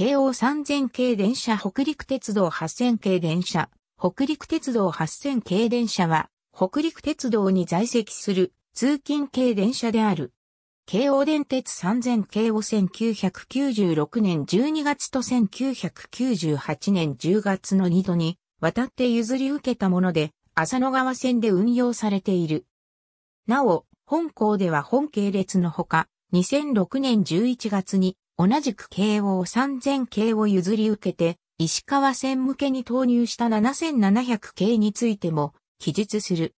京王3000系電車北陸鉄道8000系電車、北陸鉄道8000系電車は、北陸鉄道に在籍する通勤系電車である。京王電鉄3000京王1996年12月と1998年10月の2度に渡って譲り受けたもので、浅野川線で運用されている。なお、本校では本系列のほか、2006年11月に同じく慶応3000系を譲り受けて、石川線向けに投入した7700系についても記述する。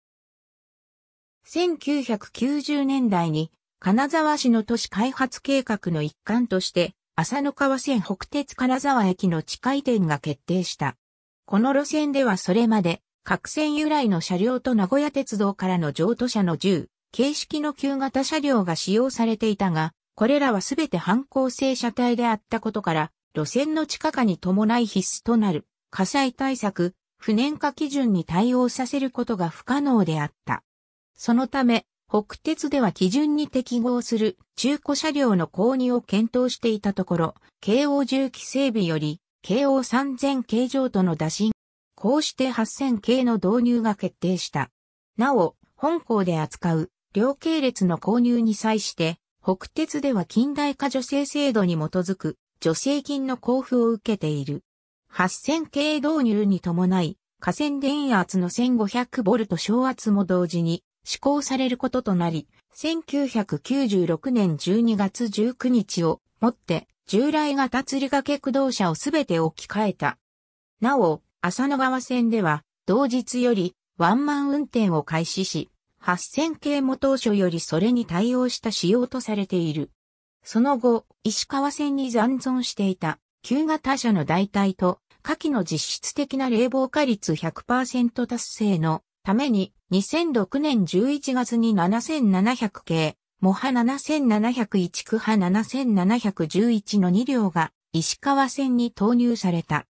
1990年代に金沢市の都市開発計画の一環として、浅野川線北鉄金沢駅の地下移転が決定した。この路線ではそれまで、各線由来の車両と名古屋鉄道からの譲渡車の10、形式の旧型車両が使用されていたが、これらはすべて反抗性車体であったことから、路線の地下化に伴い必須となる火災対策、不燃化基準に対応させることが不可能であった。そのため、北鉄では基準に適合する中古車両の購入を検討していたところ、京王重機整備より、京王3000形状との打診、こうして8000系の導入が決定した。なお、本校で扱う、両系列の購入に際して、北鉄では近代化助成制度に基づく助成金の交付を受けている。8000系導入に伴い、河川電圧の1500ボルト小圧も同時に施行されることとなり、1996年12月19日をもって従来型釣り掛け駆動車をすべて置き換えた。なお、浅野川線では同日よりワンマン運転を開始し、8000系も当初よりそれに対応した仕様とされている。その後、石川線に残存していた旧型車の代替と、下記の実質的な冷房化率100%達成のために2006年11月に7700系、モハ7701区派7711の2両が石川線に投入された。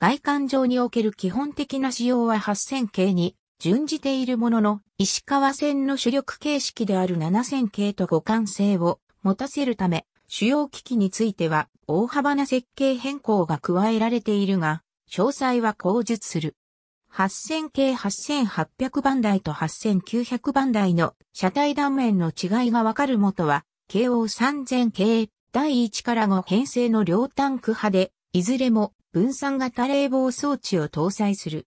外観上における基本的な仕様は8000系に準じているものの、石川線の主力形式である7000系と互換性を持たせるため、主要機器については大幅な設計変更が加えられているが、詳細は後述する。8000系8800番台と8900番台の車体断面の違いがわかる元は、KO3000 系第1から5編成の両タンク派で、いずれも分散型冷房装置を搭載する。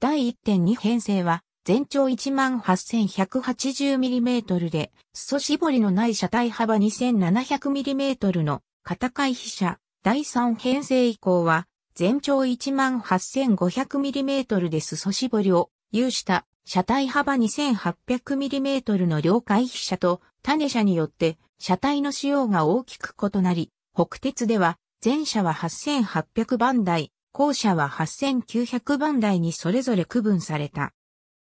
第1.2編成は、全長 18,180mm で、裾絞りのない車体幅 2,700mm の片回飛車。第3編成以降は、全長 18,500mm で裾絞りを有した車体幅 2800mm の両回飛車と種車によって車体の仕様が大きく異なり、北鉄では全車は8800番台、校舎は8900番台にそれぞれ区分された。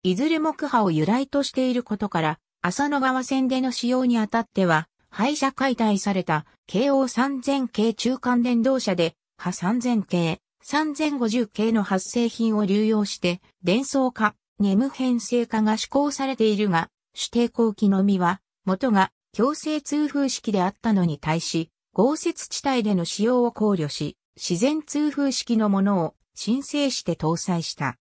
いずれも区派を由来としていることから、浅野川線での使用にあたっては、廃車解体された、京王3000系中間電動車で、派3000系、3050系の発生品を流用して、伝送化、ネム編成化が施行されているが、指定後期のみは、元が強制通風式であったのに対し、豪雪地帯での使用を考慮し、自然通風式のものを申請して搭載した。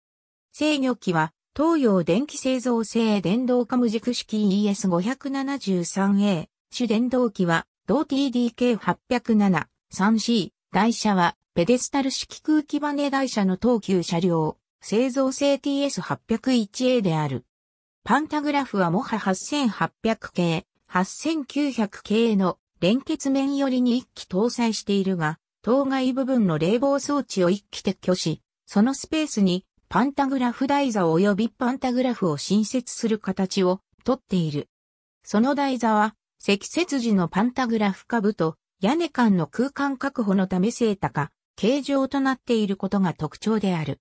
制御機は東洋電気製造製電動化無軸式 ES573A 主電動機は同 TDK807-3C 台車はペデスタル式空気バネ台車の東急車両製造製 TS801A である。パンタグラフはもは8800系、8900系の連結面寄りに1機搭載しているが、当該部分の冷房装置を一気撤去し、そのスペースにパンタグラフ台座及びパンタグラフを新設する形をとっている。その台座は、積雪時のパンタグラフ下部と屋根間の空間確保のため正高、形状となっていることが特徴である。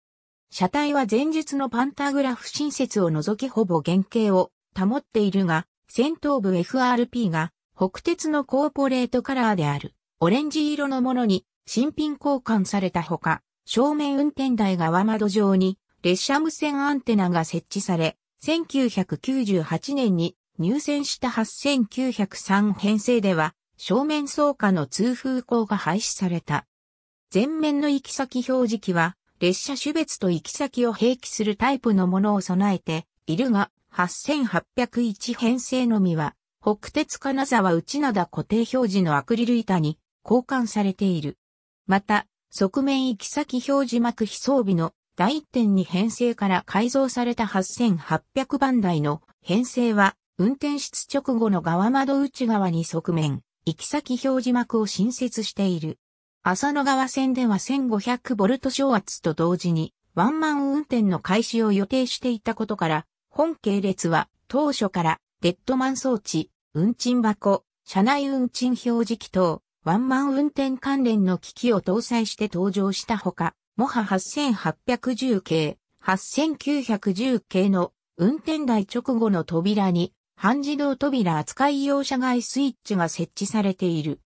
車体は前述のパンタグラフ新設を除きほぼ原型を保っているが、先頭部 FRP が北鉄のコーポレートカラーであるオレンジ色のものに新品交換されたほか、正面運転台側窓上に列車無線アンテナが設置され、1998年に入線した8903編成では、正面走下の通風口が廃止された。前面の行き先表示器は、列車種別と行き先を併記するタイプのものを備えているが、8801編成のみは、北鉄金沢内灘固定表示のアクリル板に交換されている。また、側面行き先表示幕非装備の第1点に編成から改造された8800番台の編成は、運転室直後の側窓内側に側面、行き先表示幕を新設している。浅野川線では1 5 0 0ト昇圧と同時に、ワンマン運転の開始を予定していたことから、本系列は当初からデッドマン装置、運賃箱、車内運賃表示器等、ワンマン運転関連の機器を搭載して登場したほか、モハ8810系、8910系の運転台直後の扉に半自動扉扱い用車外スイッチが設置されている。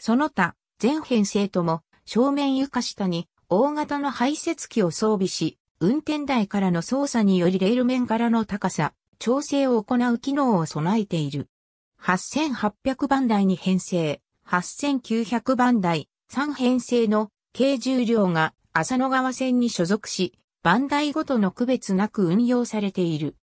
その他、全編成とも正面床下に大型の排泄機を装備し、運転台からの操作によりレール面からの高さ、調整を行う機能を備えている。8800番台に編成、8900番台3編成の軽重量が浅野川線に所属し、番台ごとの区別なく運用されている。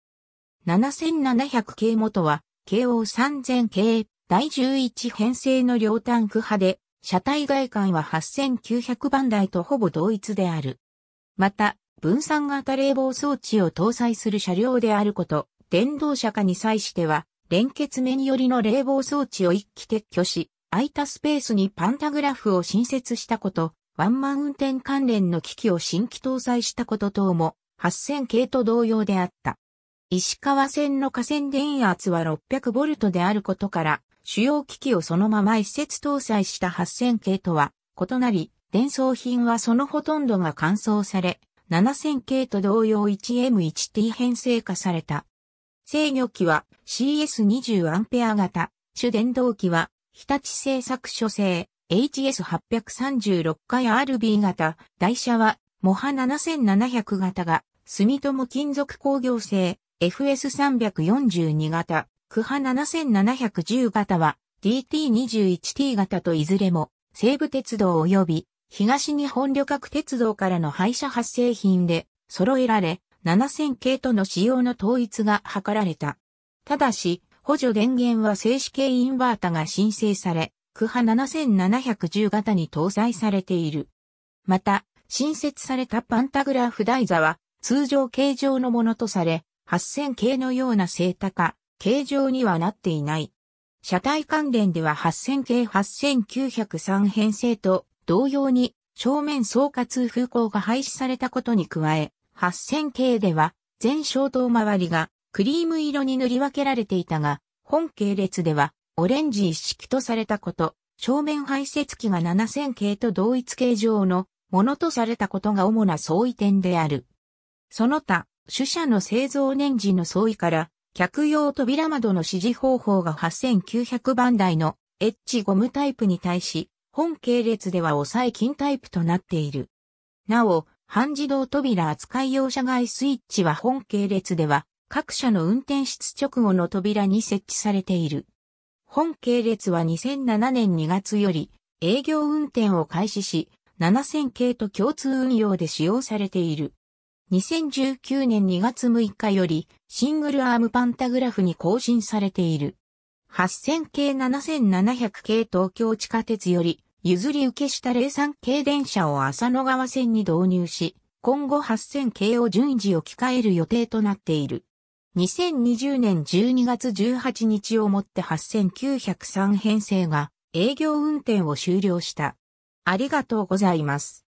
7700系元は、京王3000系、第11編成の両タンク派で、車体外観は8900番台とほぼ同一である。また、分散型冷房装置を搭載する車両であること、電動車化に際しては、連結面寄りの冷房装置を一気撤去し、空いたスペースにパンタグラフを新設したこと、ワンマン運転関連の機器を新規搭載したこと等も、8000系と同様であった。石川線の架線電圧は 600V であることから、主要機器をそのまま一節搭載した8000系とは異なり、伝送品はそのほとんどが換装され、7000系と同様 1M1T 編成化された。制御機は CS20A 型、主電動機は日立製作所製 HS836 回 RB 型、台車は、モハ7700型が、住友金属工業製 FS342 型、クハ7710型は、DT21T 型といずれも、西武鉄道及び、東日本旅客鉄道からの廃車発生品で、揃えられ、7000系との使用の統一が図られた。ただし、補助電源は静止系インバータが申請され、クハ7710型に搭載されている。また、新設されたパンタグラフ台座は、通常形状のものとされ、8000系のような正高、形状にはなっていない。車体関連では8000系8903編成と同様に正面総括風光が廃止されたことに加え、8000系では全消灯周りがクリーム色に塗り分けられていたが、本系列ではオレンジ一式とされたこと、正面排泄器が7000系と同一形状のものとされたことが主な相違点である。その他、主車の製造年次の相違から、客用扉窓の指示方法が8900番台のエッジゴムタイプに対し、本系列では抑え金タイプとなっている。なお、半自動扉扱い用車外スイッチは本系列では各社の運転室直後の扉に設置されている。本系列は2007年2月より営業運転を開始し、7000系と共通運用で使用されている。2019年2月6日よりシングルアームパンタグラフに更新されている。8000系7700系東京地下鉄より譲り受けした03系電車を浅野川線に導入し、今後8000系を順次置き換える予定となっている。2020年12月18日をもって8903編成が営業運転を終了した。ありがとうございます。